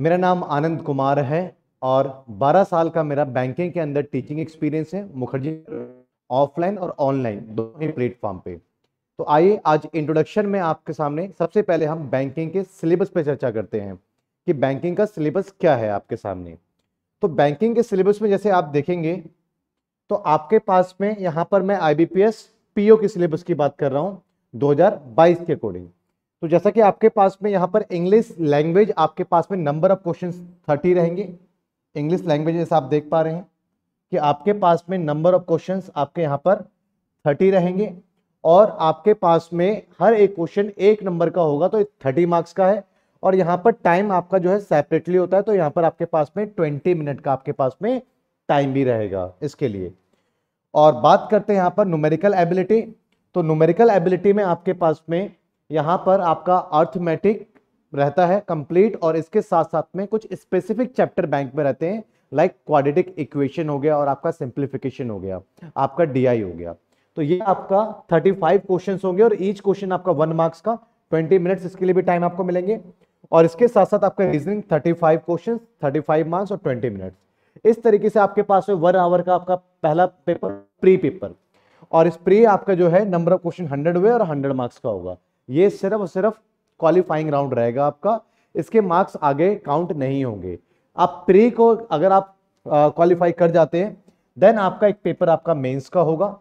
मेरा नाम आनंद कुमार है और 12 साल का मेरा बैंकिंग के अंदर टीचिंग एक्सपीरियंस है मुखर्जी ऑफलाइन और ऑनलाइन दोनों ही प्लेटफॉर्म पे तो आइए आज इंट्रोडक्शन में आपके सामने सबसे पहले हम बैंकिंग के सिलेबस पे चर्चा करते हैं कि बैंकिंग का सिलेबस क्या है आपके सामने तो बैंकिंग के सिलेबस में जैसे आप देखेंगे तो आपके पास में यहाँ पर मैं I B P S P O के सिलेबस की बात कर रहा हूँ दो के अकॉर्डिंग तो जैसा कि आपके पास में यहाँ पर इंग्लिश लैंग्वेज आपके पास में नंबर ऑफ क्वेश्चन थर्टी रहेंगे इंग्लिश लैंग्वेज जैसा आप देख पा रहे हैं कि आपके पास में नंबर ऑफ क्वेश्चन आपके यहाँ पर थर्टी रहेंगे और आपके पास में हर एक क्वेश्चन एक नंबर का होगा तो थर्टी मार्क्स का है और यहाँ पर टाइम आपका जो है सेपरेटली होता है तो यहाँ पर आपके पास में ट्वेंटी मिनट का आपके पास में टाइम भी रहेगा इसके लिए और बात करते हैं यहाँ पर न्यूमेरिकल एबिलिटी तो न्यूमेरिकल एबिलिटी में आपके पास में यहाँ पर आपका अर्थमेटिक रहता है कंप्लीट और इसके साथ साथ में कुछ स्पेसिफिक चैप्टर बैंक में रहते हैं लाइक क्वाड्रेटिक इक्वेशन हो गया और आपका सिंप्लीफिकेशन हो गया आपका डीआई हो गया तो ये आपका 35 क्वेश्चन होंगे और ईच क्वेश्चन आपका वन मार्क्स का 20 मिनट्स इसके लिए भी टाइम आपको मिलेंगे और इसके साथ साथ आपका रीजनिंग 35 थर्टी फाइव मार्क्स और ट्वेंटी मिनट्स इस तरीके से आपके पास वन आवर का आपका पहला पेपर प्री पेपर और इस प्री आपका जो है नंबर ऑफ क्वेश्चन हंड्रेड हुए और हंड्रेड मार्क्स का होगा ये सिर्फ और सिर्फ क्वालिफाइंग राउंड रहेगा आपका इसके मार्क्स आगे काउंट नहीं होंगे आप प्री को अगर आप क्वालिफाई कर जाते हैं देन आपका एक पेपर आपका मेंस का होगा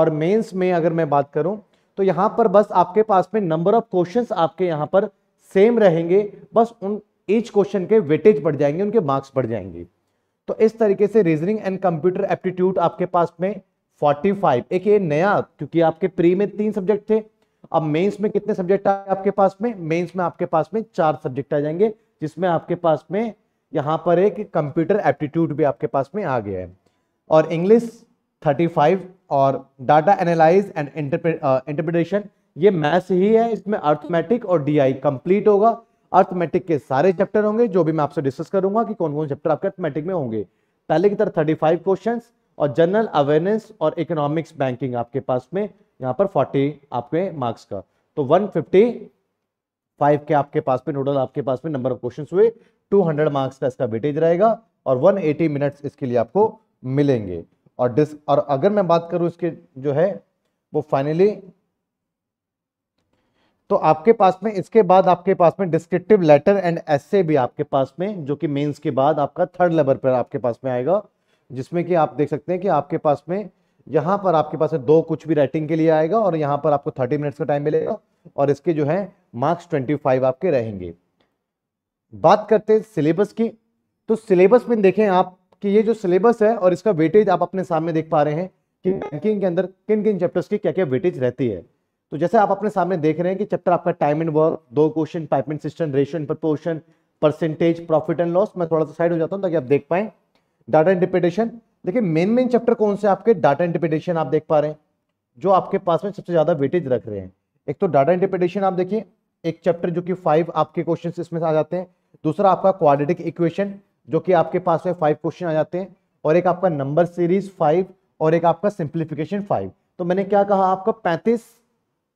और मेंस में अगर मैं बात करूं तो यहां पर बस आपके पास में नंबर ऑफ क्वेश्चंस आपके यहां पर सेम रहेंगे बस उन ईच क्वेश्चन के वेटेज बढ़ जाएंगे उनके मार्क्स बढ़ जाएंगे तो इस तरीके से रीजनिंग एंड कंप्यूटर एप्टीट्यूड आपके पास में 45 एक ये नया क्योंकि आपके प्री में तीन सब्जेक्ट थे अब मेंस में कितने सब्जेक्ट आए आपके पास में मेंस में आपके पास में चार सब्जेक्ट आ जाएंगे जिसमें आपके पास में यहाँ पर एक कंप्यूटर एप्टीट्यूड भी आपके पास में आ गया है और इंग्लिश 35 और डाटा एनालाइज एंड इंटरप्रिटेशन ये मैथ्स ही है इसमें अर्थमेटिक और आई कंप्लीट होगा अर्थमेटिक के सारे चैप्टर होंगे जो भी मैं आपसे डिस्कस करूंगा कि कौन कौन चैप्टर आपके अर्थमेटिक में होंगे पहले की तरह फाइव क्वेश्चन और जनरल अवेयरनेस और इकोनॉमिक्स बैंकिंग आपके पास में यहाँ पर फोर्टी आपके मार्क्स का तो वन फिफ्टी फाइव के आपके पास में टोटल आपके पास में नंबर ऑफ क्वेश्चन हुए टू हंड्रेड मार्क्स का इसका वेटेज रहेगा और वन एटी मिनट्स इसके लिए आपको मिलेंगे और डिस और अगर मैं बात करूँ इसके जो है वो फाइनली तो आपके पास में इसके बाद आपके पास में डिस्क्रिप्टिव लेटर एंड एसे भी आपके पास में जो कि मेंस के बाद आपका थर्ड लेवल पर आपके पास में आएगा जिसमें कि आप देख सकते हैं कि आपके पास में यहाँ पर आपके पास दो कुछ भी राइटिंग के लिए आएगा और यहाँ पर आपको थर्टी मिनट्स का टाइम मिलेगा और इसके जो है मार्क्स ट्वेंटी फाइव आपके रहेंगे बात करते हैं सिलेबस की तो सिलेबस में देखें आप कि ये जो सिलेबस है और इसका वेटेज आप अपने सामने देख पा रहे हैं कि बैंकिंग के अंदर किन किन चैप्टर्स की क्या क्या वेटेज रहती है तो जैसे आप अपने सामने देख रहे हैं कि चैप्टर आपका टाइम एंड वर्क दो question pipe and cistern ratio and proportion percentage profit and loss मैं थोड़ा सा साइड हो जाता हूँ ताकि आप देख पाए डाटा इंटरप्रिटेशन देखिए मेन मेन चैप्टर कौन से आपके डाटा इंटरप्रिटेशन आप देख पा रहे हैं जो आपके पास में सबसे ज्यादा वेटेज रख रहे हैं एक तो डाटा इंटरप्रिटेशन आप देखिए एक चैप्टर जो कि फाइव आपके क्वेश्चन इसमें आ जाते हैं दूसरा आपका क्वाड्रेटिक इक्वेशन जो कि आपके पास में फाइव क्वेश्चन आ जाते हैं और एक आपका नंबर सीरीज फाइव और एक आपका सिंप्लीफिकेशन फाइव तो मैंने क्या कहा आपका पैंतीस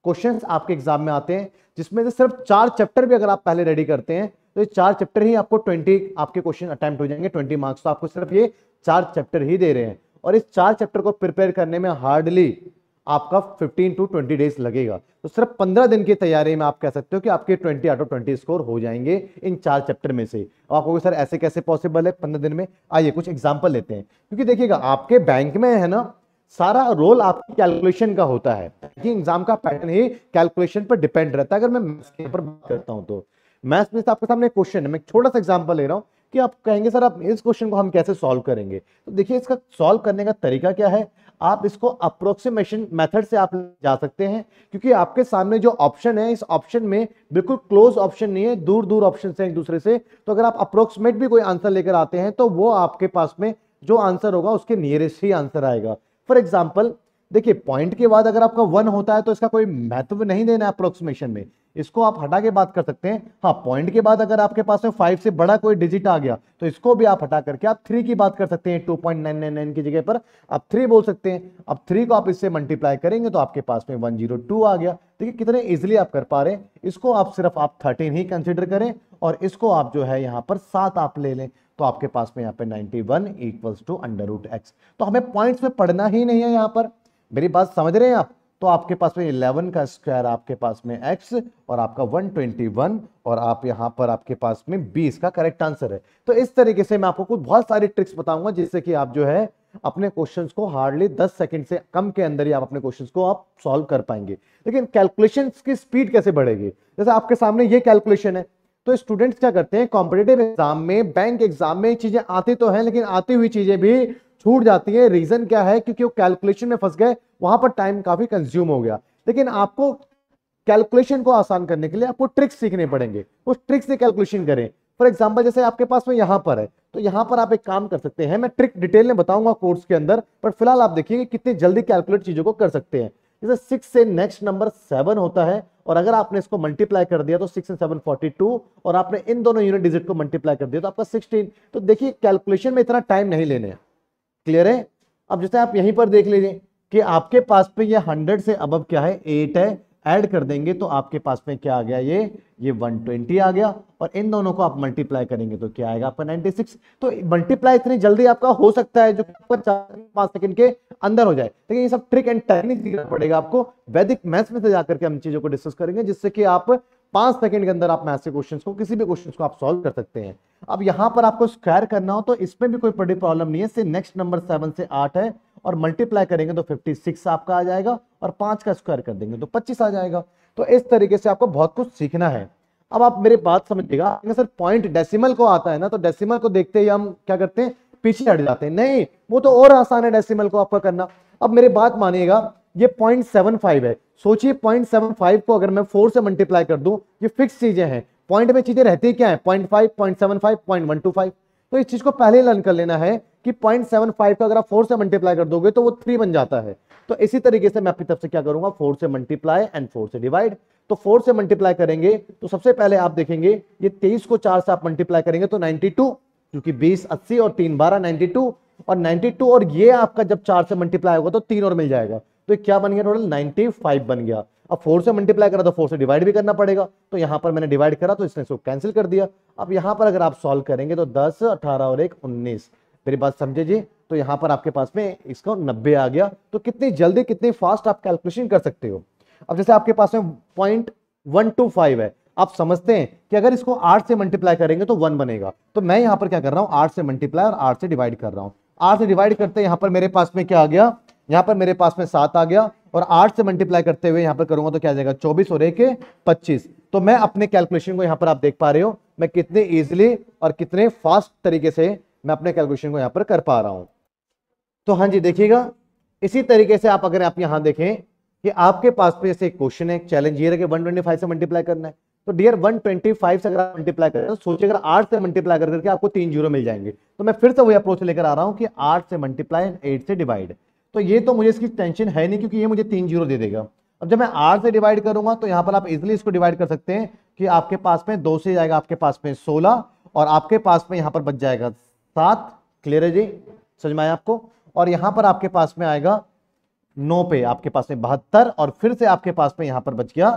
क्वेश्चन आपके एग्जाम में आते हैं जिसमें से सिर्फ चार चैप्टर भी अगर आप पहले रेडी करते हैं तो ये चार चैप्टर ही आपको ट्वेंटी आपके क्वेश्चन अटैम्प्ट हो जाएंगे ट्वेंटी मार्क्स तो आपको सिर्फ ये चार चैप्टर ही दे रहे हैं और इस चार चैप्टर को प्रिपेयर करने में हार्डली आपका 15 टू 20 डेज लगेगा तो सिर्फ 15 दिन की तैयारी में आप कह सकते हो कि आपके 20 आउट ऑफ 20 स्कोर हो जाएंगे इन चार चैप्टर में से और आपको सर ऐसे कैसे पॉसिबल है 15 दिन में आइए कुछ एग्जांपल लेते हैं क्योंकि देखिएगा आपके बैंक में है ना सारा रोल आपकी कैलकुलेशन का होता है एग्जाम का पैटर्न ही कैलकुलेशन पर डिपेंड रहता है अगर मैं मैथ्स के ऊपर बात करता हूँ तो मैथ्स में आपके सामने क्वेश्चन है मैं छोटा सा एग्जाम्पल ले रहा हूँ कि आप कहेंगे सर आप इस क्वेश्चन को हम कैसे सॉल्व करेंगे तो देखिए इसका सॉल्व करने का तरीका क्या है आप इसको अप्रोक्सीमेशन मेथड से आप जा सकते हैं क्योंकि आपके सामने जो ऑप्शन है इस ऑप्शन में बिल्कुल क्लोज ऑप्शन नहीं है दूर दूर ऑप्शन है एक दूसरे से तो अगर आप अप्रोक्सीमेट भी कोई आंसर लेकर आते हैं तो वो आपके पास में जो आंसर होगा उसके नियरेस्ट ही आंसर आएगा फॉर एग्जाम्पल देखिए पॉइंट के बाद अगर आपका वन होता है तो इसका कोई महत्व नहीं देना अप्रोक्सीमेशन में इसको आप हटा के बात कर सकते हैं हाँ पॉइंट के बाद अगर आपके पास में फाइव से बड़ा कोई डिजिट आ गया तो इसको भी आप हटा करके आप थ्री की बात कर सकते हैं two point nine nine nine की जगह पर आप थ्री बोल सकते हैं अब थ्री को आप इससे मल्टीप्लाई करेंगे तो आपके पास में वन जीरो टू आ गया देखिए कितने इजिली आप कर पा रहे हैं इसको आप सिर्फ आप थर्टीन ही कंसिडर करें और इसको आप जो है यहाँ पर सात आप ले लें तो आपके पास में यहाँ पे ninety one equals to under root x तो हमें पॉइंट्स में पढ़ना ही नहीं है यहाँ पर मेरी बात समझ रहे हैं आप तो आपके पास में इलेवन का स्क्वायर आपके पास में एक्स और आपका वन और आप यहाँ पर आपके पास में 20 का करेक्ट आंसर है तो इस तरीके से मैं आपको कुछ बहुत सारी ट्रिक्स बताऊंगा जिससे कि आप जो है अपने क्वेश्चंस को हार्डली दस सेकंड से कम के अंदर ही आप अपने क्वेश्चंस को आप सॉल्व कर पाएंगे लेकिन कैलकुलेशन की स्पीड कैसे बढ़ेगी जैसे आपके सामने ये कैलकुलेशन है तो स्टूडेंट्स क्या करते हैं कॉम्पिटेटिव एग्जाम में बैंक एग्जाम में चीजें आती तो हैं लेकिन आती हुई चीजें भी छूट जाती है रीजन क्या है क्योंकि वो कैलकुलेशन में फंस गए वहां पर टाइम काफी कंज्यूम हो गया लेकिन आपको कैलकुलेशन को आसान करने के लिए आपको ट्रिक्स सीखने पड़ेंगे उस ट्रिक्स से कैलकुलेशन करें फॉर एग्जाम्पल जैसे आपके पास में यहाँ पर है तो यहाँ पर आप एक काम कर सकते हैं मैं ट्रिक डिटेल में बताऊंगा कोर्स के अंदर पर फिलहाल आप देखिए कितनी जल्दी कैलकुलेट चीजों को कर सकते हैं जैसे सिक्स से नेक्स्ट नंबर सेवन होता है और अगर आपने इसको मल्टीप्लाई कर दिया तो six and seven forty two और आपने इन दोनों यूनिट डिजिट को मल्टीप्लाई कर दिया तो आपका सिक्सटीन तो देखिए कैलकुलेशन में इतना टाइम नहीं लेने हैं क्लियर है अब जैसे आप यहीं पर देख लीजिए कि आपके पास पे ये हंड्रेड से अब क्या है एट है ऐड कर देंगे तो आपके पास में क्या आ गया ये ये 120 आ गया और इन दोनों को आप मल्टीप्लाई करेंगे तो क्या आएगा आपका 96 तो मल्टीप्लाई इतनी जल्दी आपका हो सकता है जो पांच सेकंड के अंदर हो जाए लेकिन ये सब ट्रिक एंड टेक्निक सीखना पड़ेगा आपको वैदिक मैथ्स में से जाकर के हम चीजों को डिस्कस करेंगे जिससे कि आप पांच सेकंड के अंदर आप मैथ्स के क्वेश्चंस को किसी भी क्वेश्चंस को आप सॉल्व कर सकते हैं अब यहां पर आपको स्क्वायर करना हो तो इसमें भी कोई बड़ी प्रॉब्लम नहीं है सिर्फ नेक्स्ट नंबर सेवन से आठ है और मल्टीप्लाई करेंगे तो फिफ्टी सिक्स आपका आ जाएगा और पांच का स्क्वायर कर देंगे तो पच्चीस आ जाएगा तो इस तरीके से आपको बहुत कुछ सीखना है अब आप मेरी बात समझिएगा सर पॉइंट डेसिमल को आता है ना तो डेसिमल को देखते ही हम क्या करते हैं पीछे हट जाते हैं नहीं वो तो और आसान है डेसिमल को आपका करना अब मेरी बात मानिएगा ये पॉइंट सेवन फाइव है सोचिए पॉइंट सेवन फाइव को अगर मैं फोर से मल्टीप्लाई कर दूं ये फिक्स चीजें हैं पॉइंट में चीजें रहती क्या है point five point seven five point one two five तो इस चीज को पहले लर्न कर लेना है कि पॉइंट सेवन फाइव अगर आप फोर से मल्टीप्लाई कर दोगे तो वो थ्री बन जाता है तो इसी तरीके से मैं अपनी तरफ से क्या करूंगा फोर से मल्टीप्लाई एंड फोर से डिवाइड तो फोर से मल्टीप्लाई करेंगे तो सबसे पहले आप देखेंगे ये तेईस को चार से आप मल्टीप्लाई करेंगे तो नाइनटी टू क्योंकि बीस अस्सी और तीन बारह नाइनटी टू और नाइनटी टू और ये आपका जब चार से मल्टीप्लाई होगा तो तीन और मिल जाएगा तो क्या बन गया टोटल 95 बन गया अब फोर से मल्टीप्लाई करा तो फोर से डिवाइड भी करना पड़ेगा तो यहां पर मैंने डिवाइड करा तो इसने इसको कैंसिल कर दिया अब यहां पर अगर आप सॉल्व करेंगे तो दस अठारह और एक उन्नीस मेरी बात समझे जी तो यहां पर आपके पास में इसका नब्बे आ गया तो कितनी जल्दी कितनी फास्ट आप कैलकुलेशन कर सकते हो अब जैसे आपके पास में पॉइंट वन टू फाइव है आप समझते हैं कि अगर इसको आठ से मल्टीप्लाई करेंगे तो वन बनेगा तो मैं यहां पर क्या कर रहा हूं आठ से मल्टीप्लाई और आठ से डिवाइड कर रहा हूं आठ से डिवाइड करते यहां पर मेरे पास में क्या आ गया यहाँ पर मेरे पास में सात आ गया और आठ से मल्टीप्लाई करते हुए यहाँ पर करूंगा तो क्या आ जाएगा चौबीस और एक पच्चीस तो मैं अपने कैलकुलेशन को यहाँ पर आप देख पा रहे हो मैं कितने ईजिली और कितने फास्ट तरीके से मैं अपने कैलकुलेशन को यहाँ पर कर पा रहा हूँ तो हाँ जी देखिएगा इसी तरीके से आप अगर आप यहाँ देखें कि आपके पास में जैसे क्वेश्चन है चैलेंज ये ट्वेंटी 125 से मल्टीप्लाई करना है तो डियर 125 से अगर आप मल्टीप्लाई करें तो सोचिए अगर आठ से मल्टीप्लाई करके आपको तीन जीरो मिल जाएंगे तो मैं फिर से वही अप्रोच लेकर आ रहा हूँ कि आठ से मल्टीप्लाई एट से डिवाइड तो ये तो मुझे इसकी टेंशन है नहीं क्योंकि ये मुझे तीन जीरो दे देगा अब जब मैं आर से डिवाइड करूंगा तो यहाँ पर आप इजिली इसको डिवाइड कर सकते हैं कि आपके पास में दो से जाएगा आपके पास में सोलह और आपके पास में यहाँ पर बच जाएगा सात क्लियर है जी समझ में आया आपको और यहाँ पर आपके पास में आएगा नौ पे आपके पास में बहत्तर और फिर से आपके पास में यहाँ पर बच गया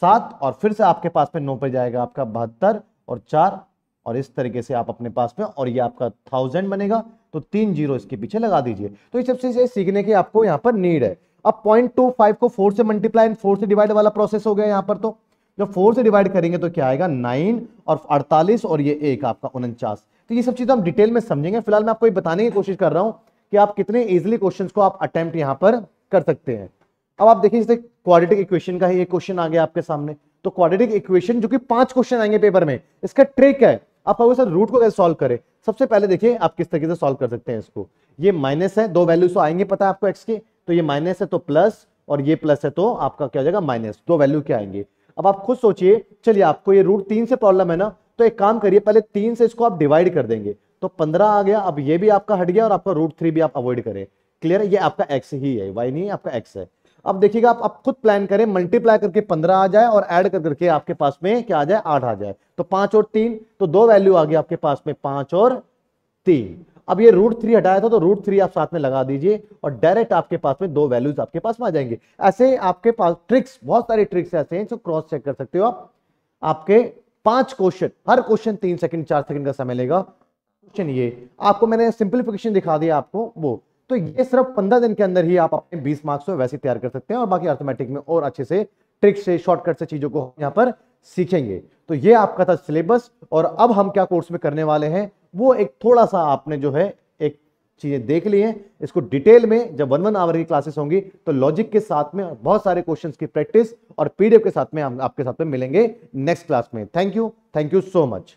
सात और फिर से आपके पास में नौ पे जाएगा आपका बहत्तर और चार और इस तरीके से आप अपने पास में और ये आपका थाउजेंड बनेगा तो तीन जीरो इसके पीछे लगा दीजिए तो ये सबसे सीखने की आपको यहाँ पर नीड है अब पॉइंट टू फाइव को फोर से मल्टीप्लाई फोर से डिवाइड वाला प्रोसेस हो गया यहाँ पर तो जब फोर से डिवाइड करेंगे तो क्या आएगा नाइन और अड़तालीस और ये एक आपका उनचास तो ये सब चीज़ हम डिटेल में समझेंगे फिलहाल मैं आपको ये बताने की कोशिश कर रहा हूँ कि आप कितने इजिली क्वेश्चन को आप अटेम्प्ट यहाँ पर कर सकते हैं अब आप देखिए जैसे क्वाड्रेटिक इक्वेशन का ही एक क्वेश्चन आ गया आपके सामने तो क्वाड्रेटिक इक्वेशन जो कि पांच क्वेश्चन आएंगे पेपर में इसका ट्रिक है आप अगर सर रूट को कैसे सॉल्व करें सबसे पहले देखिए आप किस तरीके से सॉल्व कर सकते हैं इसको ये माइनस है दो वैल्यूज तो आएंगे पता है आपको एक्स के तो ये माइनस है तो प्लस और ये प्लस है तो आपका क्या हो जाएगा माइनस दो वैल्यू क्या आएंगे अब आप खुद सोचिए चलिए आपको ये रूट तीन से प्रॉब्लम है ना तो एक काम करिए पहले तीन से इसको आप डिवाइड कर देंगे तो पंद्रह आ गया अब ये भी आपका हट गया और आपका रूट थ्री भी आप अवॉइड करें क्लियर है ये आपका एक्स ही है वाई नहीं आपका एक्स है अब देखिएगा आप खुद प्लान करें मल्टीप्लाई करके पंद्रह आ जाए और ऐड कर करके आपके पास में क्या आ जाए आठ आ जाए तो पांच और तीन तो दो वैल्यू आ गई आपके पास में पांच और तीन अब ये रूट थ्री हटाया था तो रूट थ्री आप साथ में लगा दीजिए और डायरेक्ट आपके पास में दो वैल्यूज आपके पास में आ जाएंगे ऐसे आपके पास ट्रिक्स बहुत सारे ट्रिक्स ऐसे हैं जो क्रॉस चेक कर सकते हो आप आपके पांच क्वेश्चन हर क्वेश्चन तीन सेकंड चार सेकंड का समय लेगा क्वेश्चन ये आपको मैंने सिंप्लीफिकेशन दिखा दिया आपको वो तो ये सिर्फ पंद्रह दिन के अंदर ही आप अपने बीस मार्क्स को वैसे तैयार कर सकते हैं और बाकी अर्थमेटिक में और अच्छे से ट्रिक से शॉर्टकट से चीजों को यहाँ पर सीखेंगे तो ये आपका था सिलेबस और अब हम क्या कोर्स में करने वाले हैं वो एक थोड़ा सा आपने जो है एक चीजें देख ली हैं इसको डिटेल में जब वन वन आवर की क्लासेस होंगी तो लॉजिक के साथ में बहुत सारे क्वेश्चंस की प्रैक्टिस और पीडीएफ के साथ में हम आपके साथ में मिलेंगे नेक्स्ट क्लास में thank you thank you so much